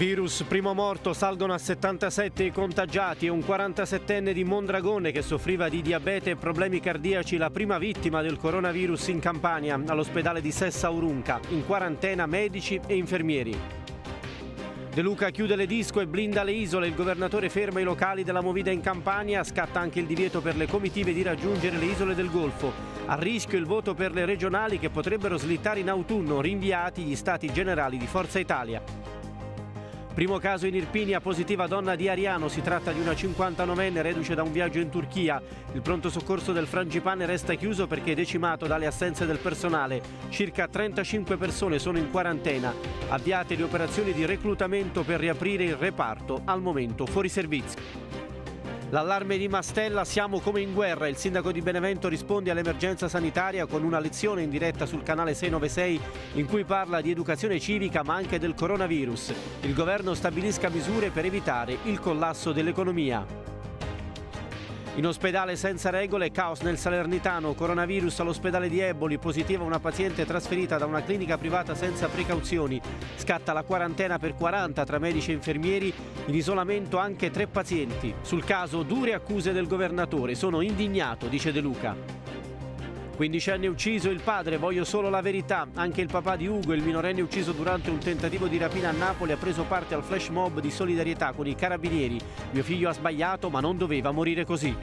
Virus primo morto, salgono a 77 i contagiati e un 47enne di Mondragone che soffriva di diabete e problemi cardiaci, la prima vittima del coronavirus in Campania, all'ospedale di Sessa Urunca, in quarantena medici e infermieri. De Luca chiude le disco e blinda le isole, il governatore ferma i locali della Movida in Campania, scatta anche il divieto per le comitive di raggiungere le isole del Golfo. A rischio il voto per le regionali che potrebbero slittare in autunno, rinviati gli stati generali di Forza Italia. Primo caso in Irpinia, positiva donna di Ariano, si tratta di una 59enne reduce da un viaggio in Turchia. Il pronto soccorso del Frangipane resta chiuso perché decimato dalle assenze del personale. Circa 35 persone sono in quarantena. Avviate le operazioni di reclutamento per riaprire il reparto, al momento fuori servizio. L'allarme di Mastella, siamo come in guerra. Il sindaco di Benevento risponde all'emergenza sanitaria con una lezione in diretta sul canale 696 in cui parla di educazione civica ma anche del coronavirus. Il governo stabilisca misure per evitare il collasso dell'economia. In ospedale senza regole, caos nel Salernitano, coronavirus all'ospedale di Eboli, positiva una paziente trasferita da una clinica privata senza precauzioni. Scatta la quarantena per 40 tra medici e infermieri, in isolamento anche tre pazienti. Sul caso dure accuse del governatore, sono indignato, dice De Luca. 15enne ucciso il padre, voglio solo la verità. Anche il papà di Ugo, il minorenne ucciso durante un tentativo di rapina a Napoli, ha preso parte al flash mob di solidarietà con i carabinieri. Mio figlio ha sbagliato, ma non doveva morire così.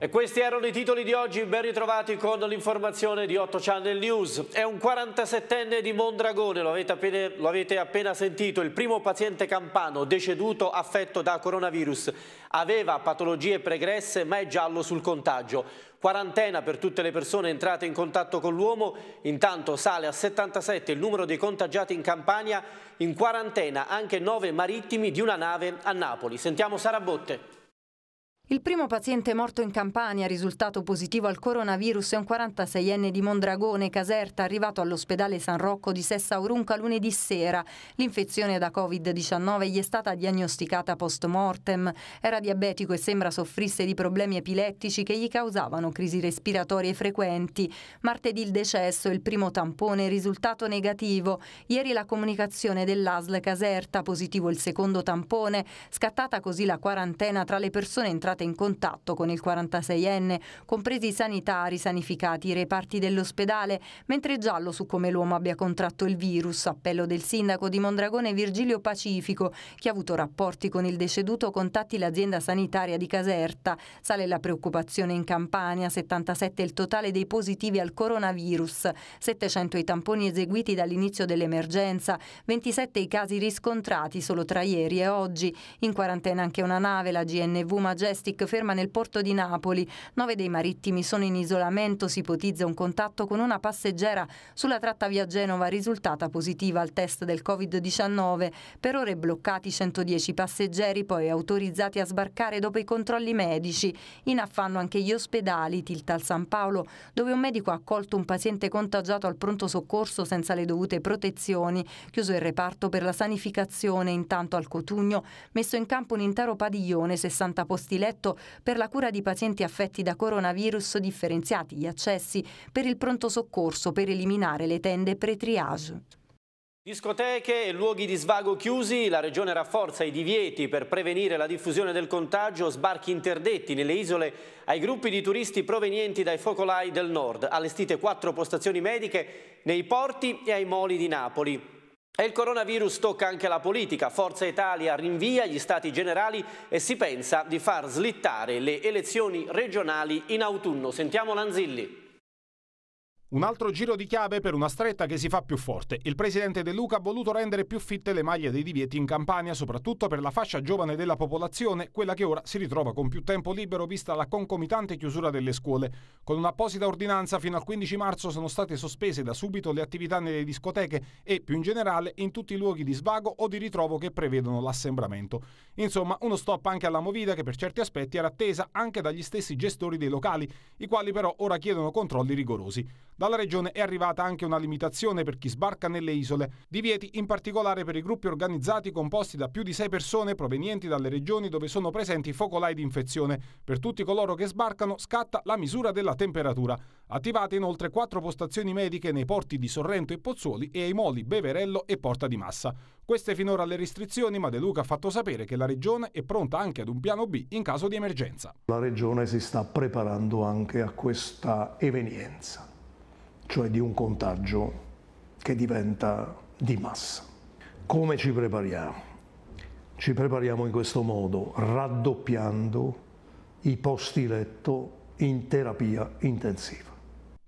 E questi erano i titoli di oggi, ben ritrovati con l'informazione di 8 Channel News. È un 47enne di Mondragone, lo avete, appena, lo avete, appena, sentito, il primo paziente campano deceduto affetto da coronavirus. Aveva patologie pregresse ma è giallo sul contagio. Quarantena per tutte le persone entrate in contatto con l'uomo, intanto sale a 77 il numero dei contagiati in Campania, in quarantena anche nove marittimi di una nave a Napoli. Sentiamo Sara Botte. Il primo paziente morto in Campania, risultato positivo al coronavirus, è un 46enne di Mondragone, Caserta, arrivato all'ospedale San Rocco di Sessa Urunca lunedì sera. L'infezione da Covid-19 gli è stata diagnosticata post mortem. Era diabetico e sembra soffrisse di problemi epilettici che gli causavano crisi respiratorie frequenti. Martedì il decesso, il primo tampone, risultato negativo. Ieri la comunicazione dell'ASL Caserta, positivo il secondo tampone, scattata così la quarantena tra le persone entrate entrate in contatto con il 46enne, compresi i sanitari sanificati, i reparti dell'ospedale, mentre giallo su come l'uomo abbia contratto il virus, appello del sindaco di Mondragone Virgilio Pacifico, che ha avuto rapporti con il deceduto, contatti l'azienda sanitaria di Caserta. Sale la preoccupazione in Campania, 77 il totale dei positivi al coronavirus, 700 i tamponi eseguiti dall'inizio dell'emergenza, 27 i casi riscontrati solo tra ieri e oggi. In quarantena anche una nave, la GNV Majestic, Plastic ferma nel porto di Napoli. Nove dei marittimi sono in isolamento, si ipotizza un contatto con una passeggera sulla tratta via Genova risultata positiva al test del Covid-19. Per ore bloccati 110 passeggeri, poi autorizzati a sbarcare dopo i controlli medici. In affanno anche gli ospedali, Tilta al San Paolo, dove un medico ha accolto un paziente contagiato al pronto soccorso senza le dovute protezioni, chiuso il reparto per la sanificazione, intanto al Cotugno, messo in campo un intero padiglione, 60 posti letto progetto per la cura di pazienti affetti da coronavirus differenziati gli accessi per il pronto soccorso per eliminare le tende pre-triage. Discoteche e luoghi di svago chiusi, la Regione rafforza i divieti per prevenire la diffusione del contagio, sbarchi interdetti nelle isole ai gruppi di turisti provenienti dai focolai del nord, allestite quattro postazioni mediche nei porti e ai moli di Napoli. E il coronavirus tocca anche la politica. Forza Italia rinvia gli stati generali e si pensa di far slittare le elezioni regionali in autunno. Sentiamo Lanzilli. Un altro giro di chiave per una stretta che si fa più forte. Il presidente De Luca ha voluto rendere più fitte le maglie dei divieti in Campania, soprattutto per la fascia giovane della popolazione, quella che ora si ritrova con più tempo libero vista la concomitante chiusura delle scuole. Con un'apposita ordinanza fino al 15 marzo sono state sospese da subito le attività nelle discoteche e, più in generale, in tutti i luoghi di svago o di ritrovo che prevedono l'assembramento. Insomma, uno stop anche alla movida che per certi aspetti era attesa anche dagli stessi gestori dei locali, i quali però ora chiedono controlli rigorosi. Dalla regione è arrivata anche una limitazione per chi sbarca nelle isole, divieti in particolare per i gruppi organizzati composti da più di sei persone provenienti dalle regioni dove sono presenti focolai di infezione. Per tutti coloro che sbarcano scatta la misura della temperatura. Attivate inoltre quattro postazioni mediche nei porti di Sorrento e Pozzuoli e ai moli Beverello e Porta di Massa. Queste finora le restrizioni, ma De Luca ha fatto sapere che la regione è pronta anche ad un piano B in caso di emergenza. La regione si sta preparando anche a questa evenienza cioè di un contagio che diventa di massa. Come ci prepariamo? Ci prepariamo in questo modo, raddoppiando i posti letto in terapia intensiva.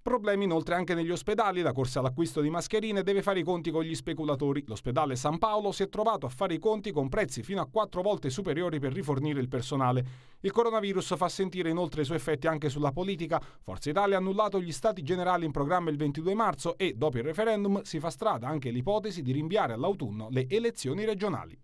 Problemi inoltre anche negli ospedali, la corsa all'acquisto di mascherine deve fare i conti con gli speculatori. L'ospedale San Paolo si è trovato a fare i conti con prezzi fino a quattro volte superiori per rifornire il personale. Il coronavirus fa sentire inoltre i suoi effetti anche sulla politica. Forza Italia ha annullato gli stati generali in programma il 22 marzo e, dopo il referendum, si fa strada anche l'ipotesi di rinviare all'autunno le elezioni regionali.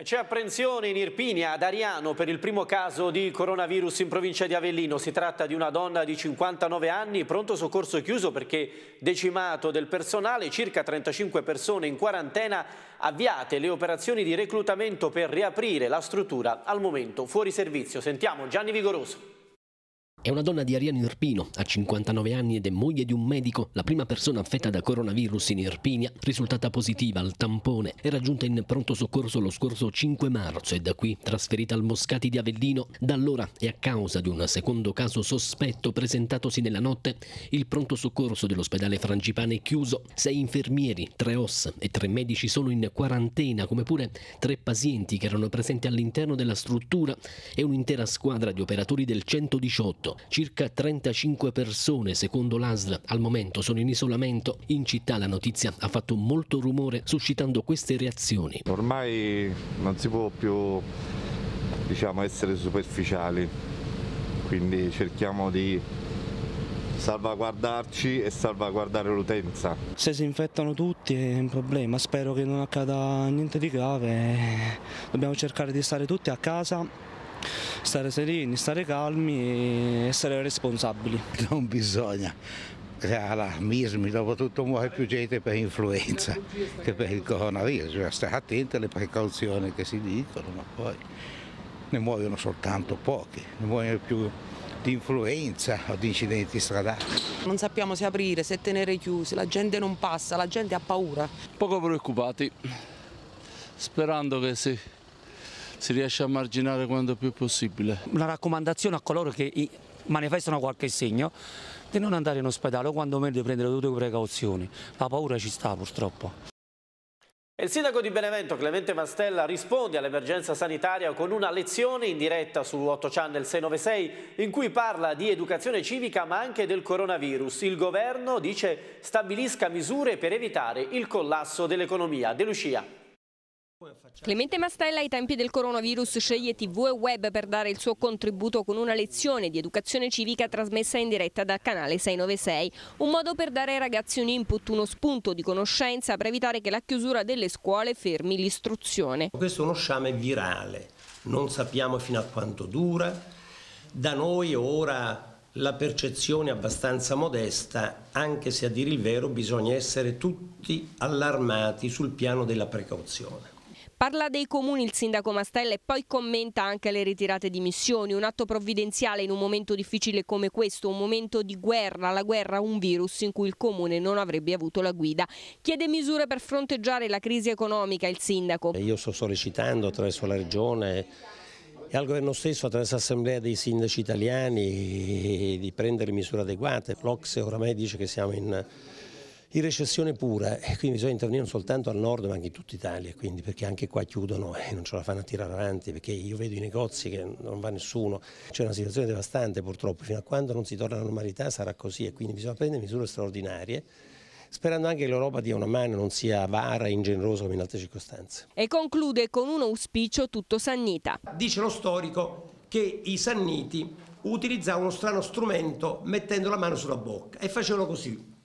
C'è apprensione in Irpinia ad Ariano per il primo caso di coronavirus in provincia di Avellino. Si tratta di una donna di 59 anni, pronto soccorso chiuso perché decimato del personale, circa 35 persone in quarantena, avviate le operazioni di reclutamento per riaprire la struttura al momento fuori servizio. Sentiamo Gianni Vigoroso. È una donna di Ariano Irpino, ha 59 anni ed è moglie di un medico, la prima persona affetta da coronavirus in Irpinia, risultata positiva al tampone, è raggiunta in pronto soccorso lo scorso 5 marzo e da qui trasferita al Moscati di Avellino. Da allora e a causa di un secondo caso sospetto presentatosi nella notte, il pronto soccorso dell'ospedale Frangipane è chiuso, sei infermieri, tre OS e tre medici sono in quarantena, come pure tre pazienti che erano presenti all'interno della struttura e un'intera squadra di operatori del 118 morto. Circa 35 persone, secondo l'ASL, al momento sono in isolamento. In città la notizia ha fatto molto rumore, suscitando queste reazioni. Ormai non si può più diciamo, essere superficiali, quindi cerchiamo di salvaguardarci e salvaguardare l'utenza. Se si infettano tutti è un problema, spero che non accada niente di grave, dobbiamo cercare di stare tutti a casa stare sereni, stare calmi e essere responsabili. Non bisogna cioè, allarmismi, dopo tutto muore più gente per influenza che per il coronavirus, bisogna stare attenti alle precauzioni che si dicono, ma poi ne muoiono soltanto pochi, ne muoiono più di influenza o di incidenti stradali. Non sappiamo se aprire, se tenere chiusi, la gente non passa, la gente ha paura. Poco preoccupati, sperando che si si riesce a marginare quanto più possibile. Una raccomandazione a coloro che manifestano qualche segno di non andare in ospedale o quando meno di prendere tutte le precauzioni. La paura ci sta purtroppo. Il sindaco di Benevento, Clemente Mastella, risponde all'emergenza sanitaria con una lezione in diretta su 8 Channel 696 in cui parla di educazione civica ma anche del coronavirus. Il governo, dice, stabilisca misure per evitare il collasso dell'economia. De Lucia. Clemente Mastella ai tempi del coronavirus sceglie tv e web per dare il suo contributo con una lezione di educazione civica trasmessa in diretta dal Canale 696, un modo per dare ai ragazzi un input, uno spunto di conoscenza per evitare che la chiusura delle scuole fermi l'istruzione. Questo è uno sciame virale, non sappiamo fino a quanto dura, da noi ora la percezione è abbastanza modesta, anche se a dire il vero bisogna essere tutti allarmati sul piano della precauzione. Parla dei comuni il sindaco Mastella e poi commenta anche le ritirate di missioni, un atto provvidenziale in un momento difficile come questo, un momento di guerra, la guerra un virus in cui il comune non avrebbe avuto la guida. Chiede misure per fronteggiare la crisi economica il sindaco. Io sto sollecitando attraverso la regione e al governo stesso attraverso l'assemblea dei sindaci italiani di prendere misure adeguate. L'Ocse oramai dice che siamo in in recessione pura e quindi bisogna intervenire non soltanto al nord ma anche in tutta Italia, quindi, perché anche qua chiudono e non ce la fanno a tirare avanti, perché io vedo i negozi che non va nessuno, c'è una situazione devastante purtroppo, fino a quando non si torna alla normalità sarà così e quindi bisogna prendere misure straordinarie sperando anche che l'Europa dia una mano, non sia avara e ingenerosa come in altre circostanze. E conclude con un auspicio tutto sannita. Dice lo storico che i sanniti utilizzavano uno strano strumento mettendo la mano sulla bocca e facevano così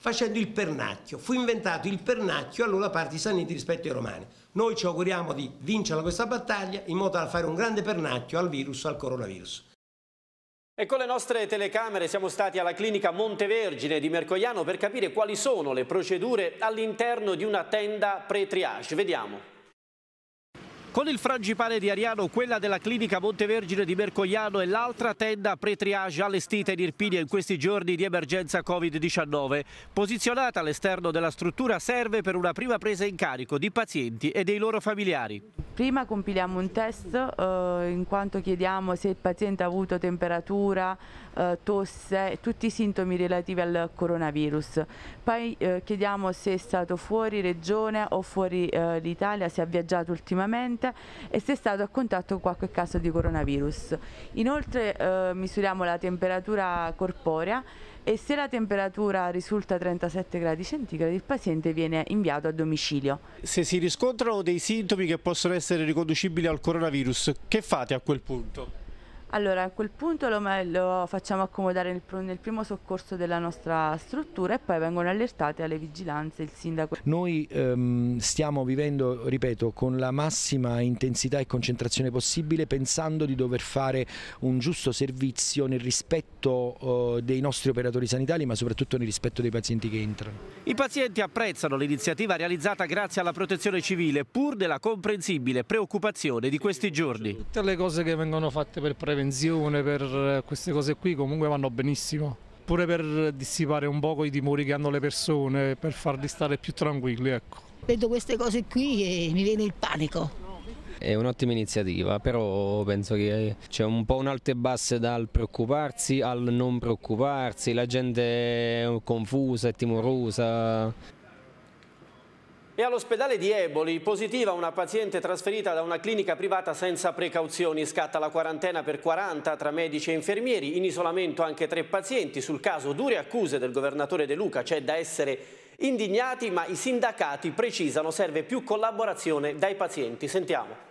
facendo il pernacchio. Fu inventato il pernacchio allora parte i Saniti rispetto ai romani. Noi ci auguriamo di vincere questa battaglia in modo da fare un grande pernacchio al virus, al coronavirus. E con le nostre telecamere siamo stati alla clinica Montevergine di Mercogliano per capire quali sono le procedure all'interno di una tenda pre-triage. Vediamo. Con il frangipane di Ariano, quella della clinica Montevergine di Mercogliano e l'altra tenda pre-triage allestita in Irpinia in questi giorni di emergenza Covid-19. Posizionata all'esterno della struttura serve per una prima presa in carico di pazienti e dei loro familiari. Prima compiliamo un test eh, in quanto chiediamo se il paziente ha avuto temperatura, eh, tosse, tutti i sintomi relativi al coronavirus. Poi eh, chiediamo se è stato fuori regione o fuori eh, l'Italia, se ha viaggiato ultimamente recentemente e se è stato a contatto con qualche caso di coronavirus. Inoltre eh, misuriamo la temperatura corporea e se la temperatura risulta 37 gradi centigradi il paziente viene inviato a domicilio. Se si riscontrano dei sintomi che possono essere riconducibili al coronavirus, che fate a quel punto? Allora, a quel punto lo, lo facciamo accomodare nel, nel, primo soccorso della nostra struttura e poi vengono allertate alle vigilanze il sindaco. Noi ehm, stiamo vivendo, ripeto, con la massima intensità e concentrazione possibile pensando di dover fare un giusto servizio nel rispetto eh, dei nostri operatori sanitari ma soprattutto nel rispetto dei pazienti che entrano. I pazienti apprezzano l'iniziativa realizzata grazie alla protezione civile pur della comprensibile preoccupazione di questi giorni. Tutte le cose che vengono fatte per prevenire pensione, per eh, queste cose qui comunque vanno benissimo. Pure per dissipare un poco i timori che hanno le persone, per farli stare più tranquilli. Ecco. Vedo queste cose qui e mi viene il panico. È un'ottima iniziativa, però penso che c'è un po' un alto e basso dal preoccuparsi al non preoccuparsi, la gente è confusa e timorosa. E all'ospedale di Eboli, positiva una paziente trasferita da una clinica privata senza precauzioni. Scatta la quarantena per 40 tra medici e infermieri, in isolamento anche tre pazienti. Sul caso dure accuse del governatore De Luca, c'è da essere indignati, ma i sindacati precisano serve più collaborazione dai pazienti. Sentiamo.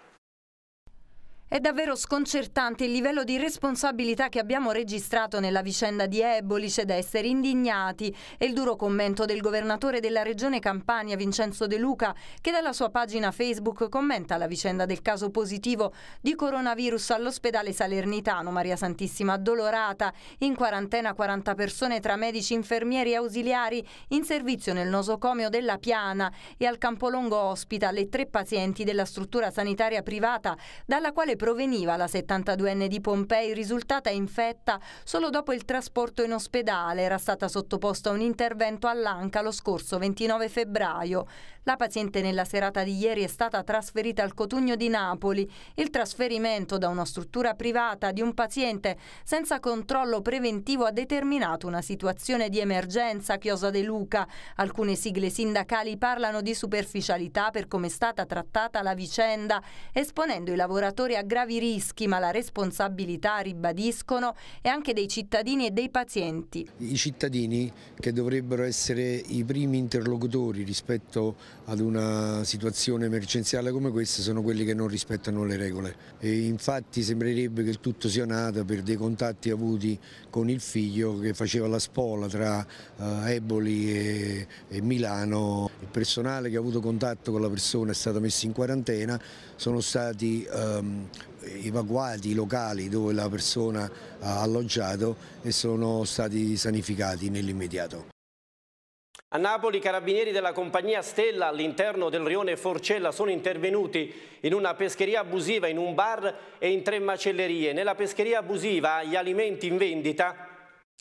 È davvero sconcertante il livello di responsabilità che abbiamo registrato nella vicenda di Eboli, c'è da essere indignati e il duro commento del governatore della regione Campania Vincenzo De Luca che dalla sua pagina Facebook commenta la vicenda del caso positivo di coronavirus all'ospedale salernitano Maria Santissima Addolorata, in quarantena 40 persone tra medici, infermieri e ausiliari in servizio nel nosocomio della Piana e al Campolongo ospita le tre pazienti della struttura sanitaria privata dalla quale proveniva la 72enne di Pompei risultata infetta solo dopo il trasporto in ospedale. Era stata sottoposta a un intervento all'anca lo scorso 29 febbraio. La paziente nella serata di ieri è stata trasferita al Cotugno di Napoli. Il trasferimento da una struttura privata di un paziente senza controllo preventivo ha determinato una situazione di emergenza Chiosa De Luca. Alcune sigle sindacali parlano di superficialità per come è stata trattata la vicenda, esponendo i lavoratori a gravi rischi, ma la responsabilità, ribadiscono, è anche dei cittadini e dei pazienti. I cittadini che dovrebbero essere i primi interlocutori rispetto ad una situazione emergenziale come questa sono quelli che non rispettano le regole e infatti sembrerebbe che il tutto sia nato per dei contatti avuti con il figlio che faceva la spola tra eh, Eboli e, e Milano. Il personale che ha avuto contatto con la persona è stato messo in quarantena, sono stati um, evacuati i locali dove la persona ha alloggiato e sono stati sanificati nell'immediato. A Napoli i carabinieri della compagnia Stella all'interno del rione Forcella sono intervenuti in una pescheria abusiva, in un bar e in tre macellerie. Nella pescheria abusiva gli alimenti in vendita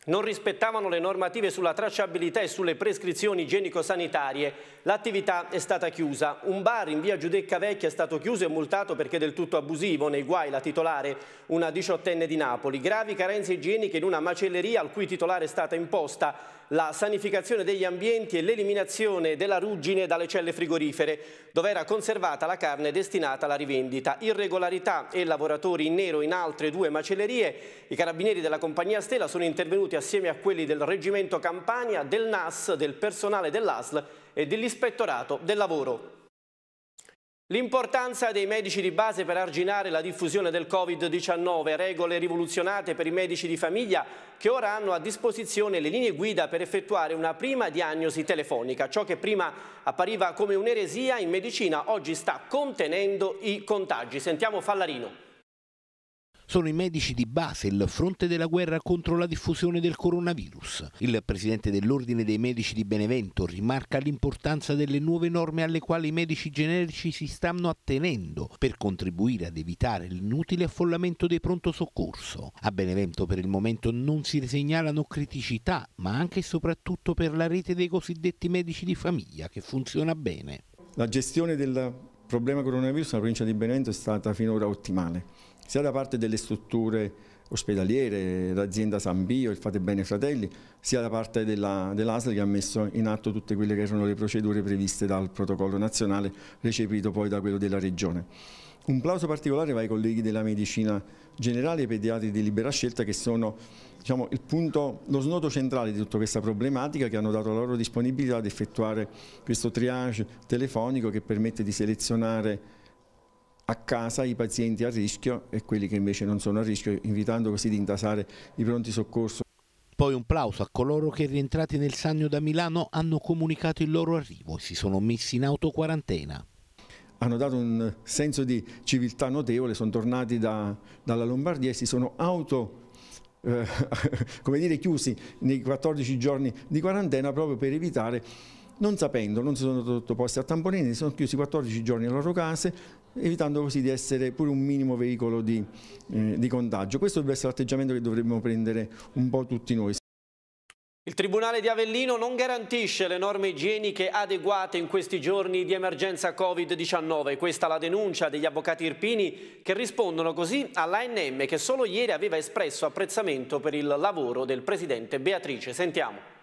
non rispettavano le normative sulla tracciabilità e sulle prescrizioni igienico-sanitarie. L'attività è stata chiusa. Un bar in via Giudecca Vecchia è stato chiuso e multato perché del tutto abusivo. Nei guai la titolare, una diciottenne di Napoli. Gravi carenze igieniche in una macelleria al cui titolare è stata imposta la sanificazione degli ambienti e l'eliminazione della ruggine dalle celle frigorifere, dove era conservata la carne destinata alla rivendita. Irregolarità e lavoratori in nero in altre due macellerie. I carabinieri della compagnia Stella sono intervenuti assieme a quelli del Reggimento Campania, del NAS, del personale dell'ASL e dell'Ispettorato del Lavoro. L'importanza dei medici di base per arginare la diffusione del Covid-19, regole rivoluzionate per i medici di famiglia che ora hanno a disposizione le linee guida per effettuare una prima diagnosi telefonica. Ciò che prima appariva come un'eresia in medicina oggi sta contenendo i contagi. Sentiamo Fallarino sono i medici di base, il fronte della guerra contro la diffusione del coronavirus. Il presidente dell'Ordine dei Medici di Benevento rimarca l'importanza delle nuove norme alle quali i medici generici si stanno attenendo per contribuire ad evitare l'inutile affollamento dei pronto soccorso. A Benevento per il momento non si segnalano criticità, ma anche e soprattutto per la rete dei cosiddetti medici di famiglia che funziona bene. La gestione del problema coronavirus nella provincia di Benevento è stata finora ottimale sia da parte delle strutture ospedaliere, l'azienda San Bio, il Fate Bene Fratelli, sia da parte dell'ASL dell che ha messo in atto tutte quelle che erano le procedure previste dal protocollo nazionale, recepito poi da quello della Regione. Un plauso particolare va ai colleghi della medicina generale e ai pediatri di libera scelta che sono diciamo, punto, lo snodo centrale di tutta questa problematica che hanno dato la loro disponibilità ad effettuare questo triage telefonico che permette di selezionare a casa i pazienti a rischio e quelli che invece non sono a rischio, invitando così di intasare i pronti soccorso. Poi un plauso a coloro che rientrati nel Sannio da Milano hanno comunicato il loro arrivo e si sono messi in autoquarantena. Hanno dato un senso di civiltà notevole, sono tornati da, dalla Lombardia e si sono auto eh, come dire, chiusi nei 14 giorni di quarantena proprio per evitare non sapendo, non si sono sottoposti a tamponini, si sono chiusi 14 giorni alle loro case, evitando così di essere pure un minimo veicolo di, eh, di contagio. Questo dovrebbe essere l'atteggiamento che dovremmo prendere un po' tutti noi. Il Tribunale di Avellino non garantisce le norme igieniche adeguate in questi giorni di emergenza Covid-19. Questa è la denuncia degli avvocati irpini che rispondono così all'ANM che solo ieri aveva espresso apprezzamento per il lavoro del presidente Beatrice. Sentiamo.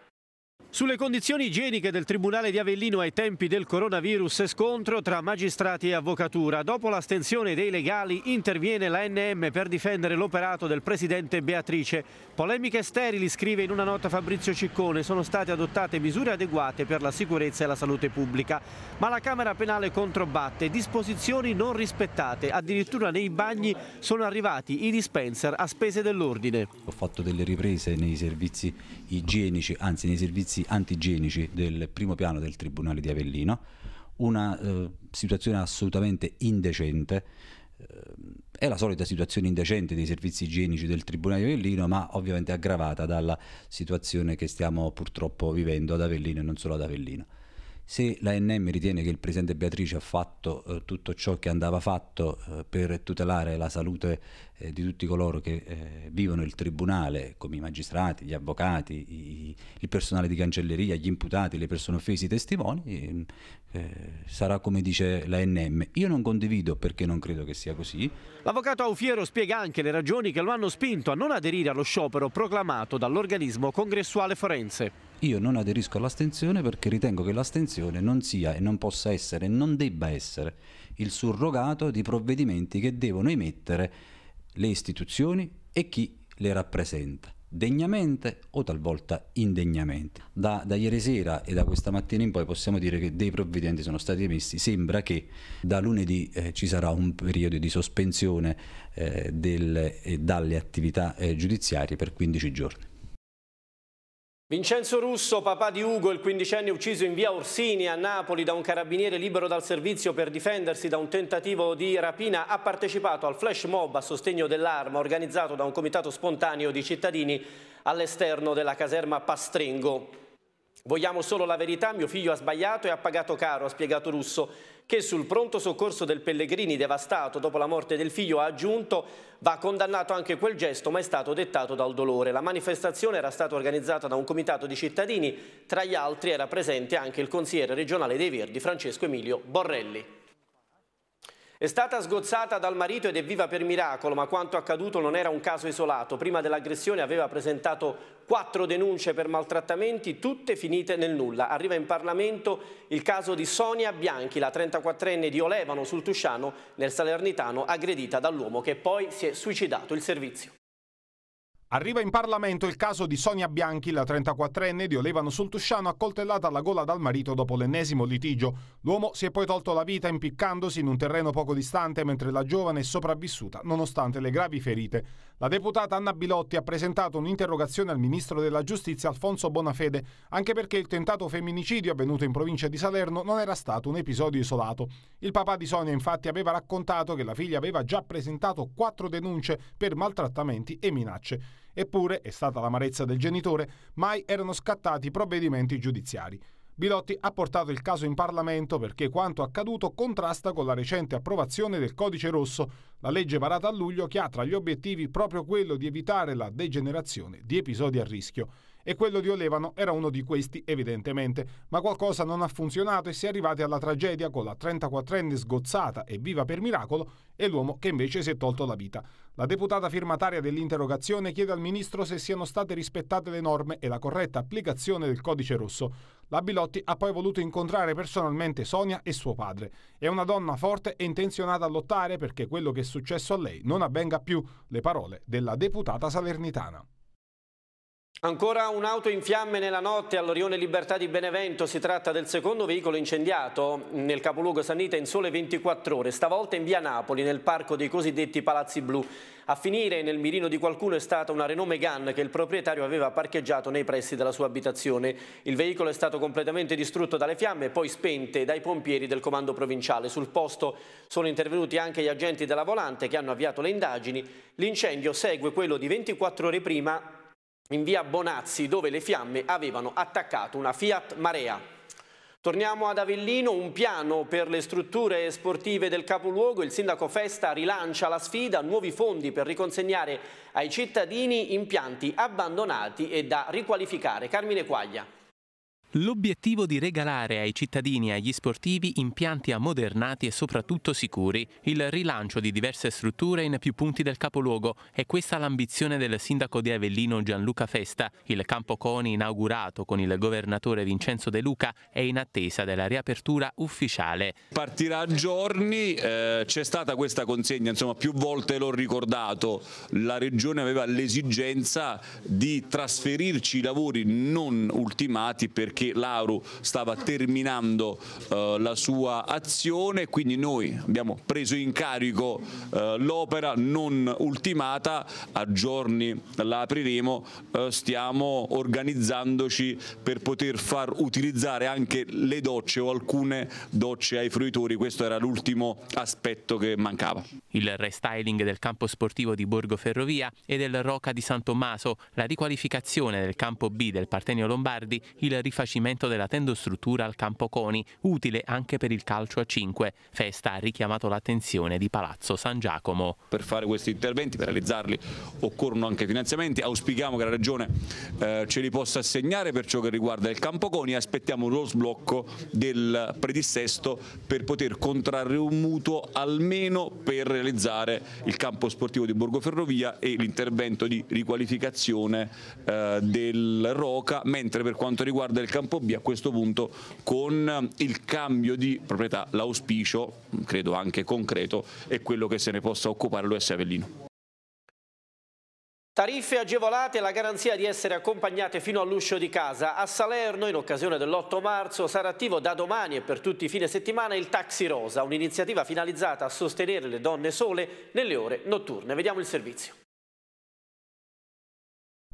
Sulle condizioni igieniche del Tribunale di Avellino ai tempi del coronavirus scontro tra magistrati e avvocatura. Dopo l'astensione dei legali interviene la NM per difendere l'operato del presidente Beatrice. Polemiche sterili, scrive in una nota Fabrizio Ciccone, sono state adottate misure adeguate per la sicurezza e la salute pubblica. Ma la Camera Penale controbatte, disposizioni non rispettate, addirittura nei bagni sono arrivati i dispenser a spese dell'ordine. Ho fatto delle riprese nei servizi igienici, anzi nei servizi giudizi antigenici del primo piano del Tribunale di Avellino, una eh, situazione assolutamente indecente. Eh, è la solita situazione indecente dei servizi igienici del Tribunale di Avellino, ma ovviamente aggravata dalla situazione che stiamo purtroppo vivendo ad Avellino e non solo ad Avellino. Se l'ANM ritiene che il presidente Beatrice ha fatto eh, tutto ciò che andava fatto eh, per tutelare la salute eh, di tutti coloro che eh, vivono il tribunale, come i magistrati, gli avvocati, i, il personale di cancelleria, gli imputati, le persone offese, i testimoni, ehm, eh, sarà come dice l'ANM. Io non condivido perché non credo che sia così. L'avvocato Aufiero spiega anche le ragioni che lo hanno spinto a non aderire allo sciopero proclamato dall'organismo congressuale forense io non aderisco all'astenzione perché ritengo che l'astenzione non sia e non possa essere e non debba essere il surrogato di provvedimenti che devono emettere le istituzioni e chi le rappresenta degnamente o talvolta indegnamente. Da, da, ieri sera e da questa mattina in poi possiamo dire che dei provvedimenti sono stati emessi, sembra che da lunedì eh, ci sarà un periodo di sospensione eh, del, eh, dalle attività eh, giudiziarie per 15 giorni. Vincenzo Russo, papà di Ugo, il quindicenne ucciso in via Orsini a Napoli da un carabiniere libero dal servizio per difendersi da un tentativo di rapina, ha partecipato al flash mob a sostegno dell'arma organizzato da un comitato spontaneo di cittadini all'esterno della caserma Pastringo. Vogliamo solo la verità, mio figlio ha sbagliato e ha pagato caro, ha spiegato Russo, che sul pronto soccorso del Pellegrini devastato dopo la morte del figlio ha aggiunto va condannato anche quel gesto ma è stato dettato dal dolore. La manifestazione era stata organizzata da un comitato di cittadini, tra gli altri era presente anche il consigliere regionale dei Verdi Francesco Emilio Borrelli. È stata sgozzata dal marito ed è viva per miracolo, ma quanto accaduto non era un caso isolato. Prima dell'aggressione aveva presentato quattro denunce per maltrattamenti, tutte finite nel nulla. Arriva in Parlamento il caso di Sonia Bianchi, la 34enne di Olevano sul Tusciano, nel Salernitano, aggredita dall'uomo che poi si è suicidato il servizio. Arriva in Parlamento il caso di Sonia Bianchi, la 34enne di Olevano Sultusciano, accoltellata alla gola dal marito dopo l'ennesimo litigio. L'uomo si è poi tolto la vita impiccandosi in un terreno poco distante mentre la giovane è sopravvissuta nonostante le gravi ferite. La deputata Anna Bilotti ha presentato un'interrogazione al ministro della giustizia Alfonso Bonafede, anche perché il tentato femminicidio avvenuto in provincia di Salerno non era stato un episodio isolato. Il papà di Sonia infatti aveva raccontato che la figlia aveva già presentato quattro denunce per maltrattamenti e minacce. Eppure, è stata l'amarezza del genitore, mai erano scattati provvedimenti giudiziari. Bilotti ha portato il caso in Parlamento perché quanto accaduto contrasta con la recente approvazione del Codice Rosso, la legge varata a luglio che ha tra gli obiettivi proprio quello di evitare la degenerazione di episodi a rischio e quello di Olevano era uno di questi evidentemente, ma qualcosa non ha funzionato e si è arrivati alla tragedia con la 34enne sgozzata e viva per miracolo e l'uomo che invece si è tolto la vita. La deputata firmataria dell'interrogazione chiede al ministro se siano state rispettate le norme e la corretta applicazione del codice rosso. La Bilotti ha poi voluto incontrare personalmente Sonia e suo padre. È una donna forte e intenzionata a lottare perché quello che è successo a lei non avvenga più, le parole della deputata salernitana. Ancora un'auto in fiamme nella notte all'Orione Libertà di Benevento, si tratta del secondo veicolo incendiato nel capoluogo Sanita in sole 24 ore, stavolta in via Napoli nel parco dei cosiddetti Palazzi Blu. A finire nel mirino di qualcuno è stata una Renault Megane che il proprietario aveva parcheggiato nei pressi della sua abitazione. Il veicolo è stato completamente distrutto dalle fiamme e poi spente dai pompieri del comando provinciale. Sul posto sono intervenuti anche gli agenti della volante che hanno avviato le indagini. L'incendio segue quello di 24 ore prima in via Bonazzi dove le fiamme avevano attaccato una Fiat Marea. Torniamo ad Avellino, un piano per le strutture sportive del capoluogo. Il sindaco Festa rilancia la sfida, nuovi fondi per riconsegnare ai cittadini impianti abbandonati e da riqualificare. Carmine Quaglia. L'obiettivo di regalare ai cittadini e agli sportivi impianti ammodernati e soprattutto sicuri, il rilancio di diverse strutture in più punti del capoluogo, è questa l'ambizione del sindaco di Avellino Gianluca Festa. Il campo Coni inaugurato con il governatore Vincenzo De Luca è in attesa della riapertura ufficiale. Partirà a giorni, eh, c'è stata questa consegna, insomma più volte l'ho ricordato, la regione aveva l'esigenza di trasferirci i lavori non ultimati perché perché l'Auru stava terminando eh, la sua azione, quindi noi abbiamo preso in carico eh, l'opera non ultimata, a giorni la apriremo, eh, stiamo organizzandoci per poter far utilizzare anche le docce o alcune docce ai fruitori, questo era l'ultimo aspetto che mancava. Il restyling del campo sportivo di Borgo Ferrovia e del Roca di San Tommaso, la riqualificazione del campo B del Partenio Lombardi, il rifacimento rifacimento della tendostruttura al campo Coni, utile anche per il calcio a 5. Festa ha richiamato l'attenzione di Palazzo San Giacomo. Per fare questi interventi, per realizzarli, occorrono anche finanziamenti. Auspichiamo che la Regione eh, ce li possa assegnare per ciò che riguarda il campo Coni aspettiamo lo sblocco del predissesto per poter contrarre un mutuo almeno per realizzare il campo sportivo di Borgo Ferrovia e l'intervento di riqualificazione eh, del Roca, mentre per quanto riguarda il campo Campo B a questo punto con eh, il cambio di proprietà, l'auspicio, credo anche concreto, è quello che se ne possa occupare l'US Avellino. Tariffe agevolate e la garanzia di essere accompagnate fino all'uscio di casa. A Salerno, in occasione dell'8 marzo, sarà attivo da domani e per tutti i fine settimana il Taxi Rosa, un'iniziativa finalizzata a sostenere le donne sole nelle ore notturne. Vediamo il servizio.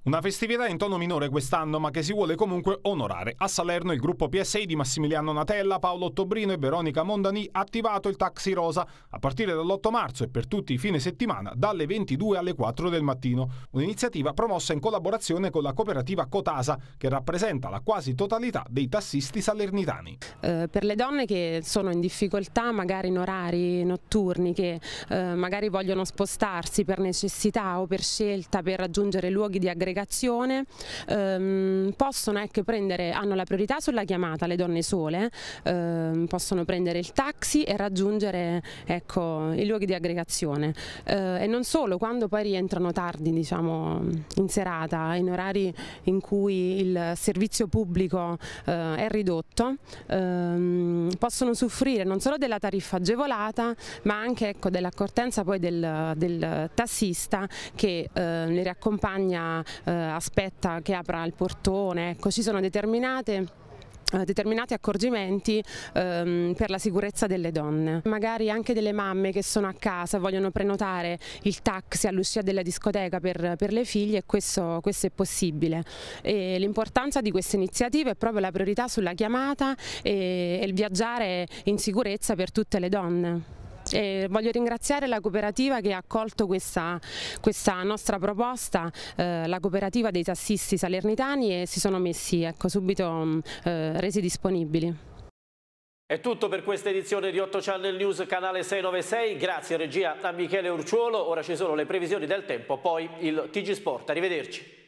Una festività in tono minore quest'anno, ma che si vuole comunque onorare. A Salerno il gruppo PSI di Massimiliano Natella, Paolo Ottobrino e Veronica Mondani ha attivato il taxi rosa a partire dall'8 marzo e per tutti i fine settimana dalle 22 alle 4 del mattino. Un'iniziativa promossa in collaborazione con la cooperativa Cotasa, che rappresenta la quasi totalità dei tassisti salernitani. Eh, per le donne che sono in difficoltà, magari in orari notturni, che eh, magari vogliono spostarsi per necessità o per scelta, per raggiungere luoghi di aggregazione, aggregazione, ehm, possono ecco, prendere, hanno la priorità sulla chiamata le donne sole, ehm, possono prendere il taxi e raggiungere ecco, i luoghi di aggregazione eh, e non solo, quando poi rientrano tardi diciamo, in serata, in orari in cui il servizio pubblico eh, è ridotto, ehm, possono soffrire non solo della tariffa agevolata ma anche ecco, dell'accortenza poi del, del tassista che eh, le riaccompagna eh, aspetta che apra il portone, ecco, ci sono determinate eh, determinati accorgimenti ehm, per la sicurezza delle donne. Magari anche delle mamme che sono a casa vogliono prenotare il taxi all'uscita della discoteca per, per, le figlie e questo, questo è possibile. l'importanza di questa iniziativa è proprio la priorità sulla chiamata e, e il viaggiare in sicurezza per tutte le donne. E eh, voglio ringraziare la cooperativa che ha accolto questa, questa nostra proposta, eh, la cooperativa dei tassisti salernitani e si sono messi ecco, subito mm, eh, resi disponibili. È tutto per questa edizione di 8 Channel News canale 696, grazie regia a Michele Urciuolo, ora ci sono le previsioni del tempo, poi il TG Sport, arrivederci.